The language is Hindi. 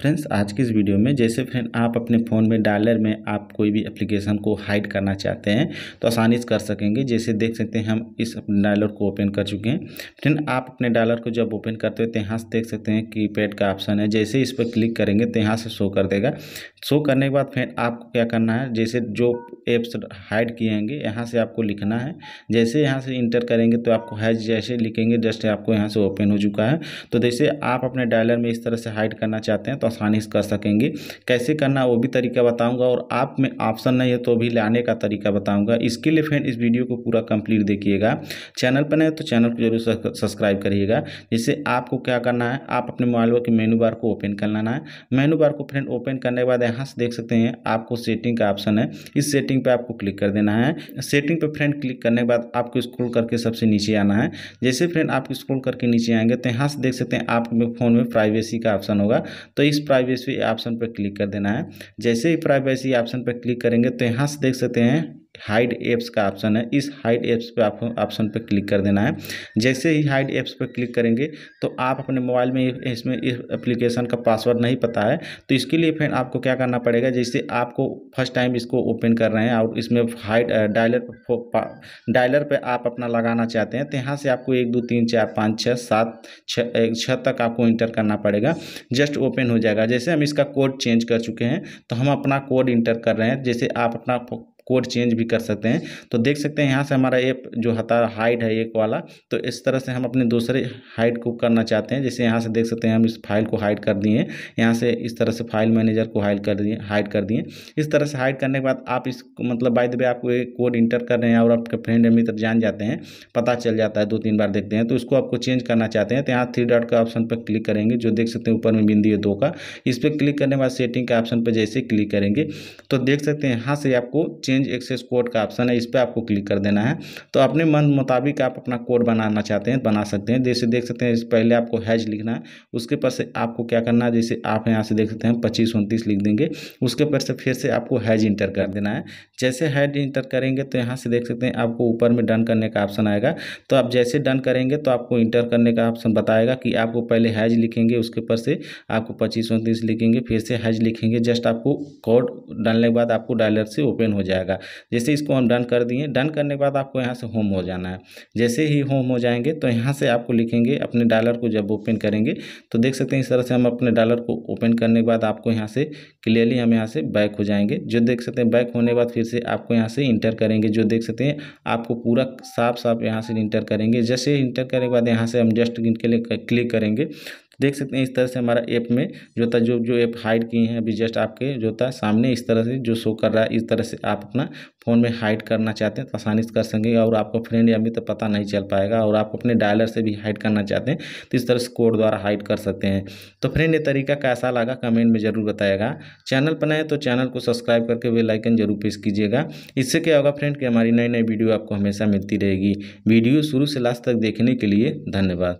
फ्रेंड्स आज की इस वीडियो में जैसे फ्रेंड आप अपने फ़ोन में डायलर में आप कोई भी एप्लीकेशन को हाइड करना चाहते हैं तो आसानी से कर सकेंगे जैसे देख सकते हैं हम इस डायलर को ओपन कर चुके हैं फ्रेंड आप अपने डायलर को जब ओपन करते हो तो यहाँ से देख सकते हैं कीपैड का ऑप्शन है जैसे इस पर क्लिक करेंगे तो यहाँ से शो कर देगा शो करने के बाद फ्रेंड आपको क्या करना है जैसे जो एप्स हाइड किए होंगे यहाँ से आपको लिखना है जैसे यहाँ से इंटर करेंगे तो आपको हैज जैसे लिखेंगे जस्ट आपको यहाँ से ओपन हो चुका है तो जैसे आप अपने डायलर में इस तरह से हाइड करना चाहते हैं तो आसानी से कर सकेंगे कैसे करना वो भी तरीका बताऊँगा और आप में ऑप्शन नहीं है तो भी लाने का तरीका बताऊँगा इसके लिए फ्रेंड इस वीडियो को पूरा कंप्लीट देखिएगा चैनल पर नहीं तो चैनल को जरूर सब्सक्राइब करिएगा जिससे आपको क्या करना है आप अपने मोबाइल के मेनू बार को ओपन कर लाना है मेनू बार को फ्रेंड ओपन करने के बाद यहाँ से देख सकते हैं आपको सेटिंग का ऑप्शन है इस सेटिंग सेटिंग पे आपको क्लिक कर देना है सेटिंग पे फ्रेंड क्लिक करने के बाद आपको स्क्रॉल करके सबसे नीचे आना है जैसे फ्रेंड आप स्क्रॉल करके नीचे आएंगे तो यहाँ से देख सकते हैं आपके फ़ोन में प्राइवेसी का ऑप्शन होगा तो इस प्राइवेसी ऑप्शन पर क्लिक कर देना है जैसे ही प्राइवेसी ऑप्शन पर क्लिक करेंगे तो यहाँ से देख सकते हैं हाइड एप्स का ऑप्शन है इस हाइड एप्स पे आपको ऑप्शन पे क्लिक कर देना है जैसे ही हाइड एप्स पे क्लिक करेंगे तो आप अपने मोबाइल में इसमें इस एप्लीकेशन का पासवर्ड नहीं पता है तो इसके लिए फिर आपको क्या करना पड़ेगा जैसे आपको फर्स्ट टाइम इसको ओपन कर रहे हैं और इसमें हाइड डायलर डायलर पर आप अपना लगाना चाहते हैं तो यहाँ से आपको एक दो तीन चार पाँच छः सात छः तक आपको इंटर करना पड़ेगा जस्ट ओपन हो जाएगा जैसे हम इसका कोड चेंज कर चुके हैं तो हम अपना कोड इंटर कर रहे हैं जैसे आप अपना कोड चेंज भी कर सकते हैं तो देख सकते हैं यहाँ से हमारा ऐप जो हता हाइड है एक वाला तो इस तरह से हम अपने दूसरे हाइड को करना चाहते हैं जैसे यहाँ से देख सकते हैं हम इस फाइल को हाइड कर दिए यहाँ से इस तरह से फाइल मैनेजर को हाइड कर दिए हाइड कर दिए इस तरह से हाइड करने के बाद आप इस मतलब बाय दबे आपको एक कोड इंटर कर रहे हैं और आपके फ्रेंड या मित्र जान जाते हैं पता चल जाता है दो तीन बार देखते हैं तो इसको आपको चेंज करना चाहते हैं तो यहाँ थ्री डॉट का ऑप्शन पर क्लिक करेंगे जो देख सकते हैं ऊपर में बिंदी है दो का इस पर क्लिक करने के बाद सेटिंग के ऑप्शन पर जैसे क्लिक करेंगे तो देख सकते हैं यहाँ से आपको चेंज चेंज एक्सेस कोड का ऑप्शन है इस पर आपको क्लिक कर देना है तो अपने मन मुताबिक आप अपना कोड बनाना चाहते हैं बना सकते हैं जैसे देख सकते हैं पहले आपको हैज लिखना है उसके पर से आपको क्या करना है जैसे आप यहाँ से देख सकते हैं पच्चीस उनतीस लिख देंगे उसके पर से फिर से आपको हैज इंटर कर देना है जैसे हैज इंटर करेंगे तो यहाँ से देख सकते हैं आपको ऊपर में डन करने का ऑप्शन आएगा तो आप जैसे डन करेंगे तो आपको इंटर करने का ऑप्शन बताएगा कि आपको पहले हैज लिखेंगे उसके ऊपर से आपको पच्चीस उनतीस लिखेंगे फिर से हैज लिखेंगे जस्ट आपको कोड डालने के बाद आपको डायलर से ओपन हो जाएगा जाएगा जैसे इसको हम डन कर दिए डन करने के बाद आपको यहाँ से होम हो जाना है जैसे ही होम हो जाएंगे तो यहाँ से आपको लिखेंगे अपने डॉलर को जब ओपन करेंगे तो देख सकते हैं इस तरह से हम अपने डॉलर को ओपन करने के बाद आपको यहाँ से क्लियरली हम यहाँ से बैक हो जाएंगे जो देख सकते हैं बैक होने के बाद फिर से आपको यहाँ से इंटर करेंगे जो देख सकते हैं आपको पूरा साफ साफ यहाँ से इंटर करेंगे जैसे इंटर करने के बाद यहाँ से हम जस्ट इनके लिए क्लिक करेंगे देख सकते हैं इस तरह से हमारा ऐप में जोता जो जो ऐप हाइड किए हैं अभी जस्ट आपके जोता सामने इस तरह से जो शो कर रहा है इस तरह से आप अपना फ़ोन में हाइड करना चाहते हैं तो आसानी से कर सकेंगे और आपको फ्रेंड या मित्र तो पता नहीं चल पाएगा और आप अपने डायलर से भी हाइड करना चाहते हैं तो इस तरह से कोड द्वारा हाइड कर सकते हैं तो फ्रेंड ये तरीका कैसा लगा कमेंट में ज़रूर बताएगा चैनल पर नए तो चैनल को सब्सक्राइब करके वे लाइकन जरूर प्रेस कीजिएगा इससे क्या होगा फ्रेंड कि हमारी नई नई वीडियो आपको हमेशा मिलती रहेगी वीडियो शुरू से लास्ट तक देखने के लिए धन्यवाद